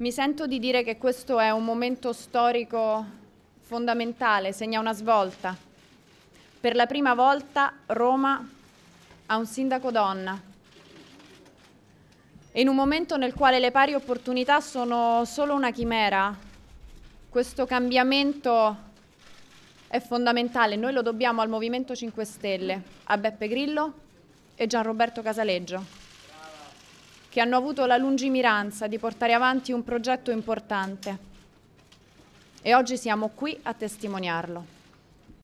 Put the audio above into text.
Mi sento di dire che questo è un momento storico fondamentale, segna una svolta. Per la prima volta Roma ha un sindaco donna. E in un momento nel quale le pari opportunità sono solo una chimera, questo cambiamento è fondamentale. Noi lo dobbiamo al Movimento 5 Stelle, a Beppe Grillo e Gianroberto Casaleggio che hanno avuto la lungimiranza di portare avanti un progetto importante. E oggi siamo qui a testimoniarlo.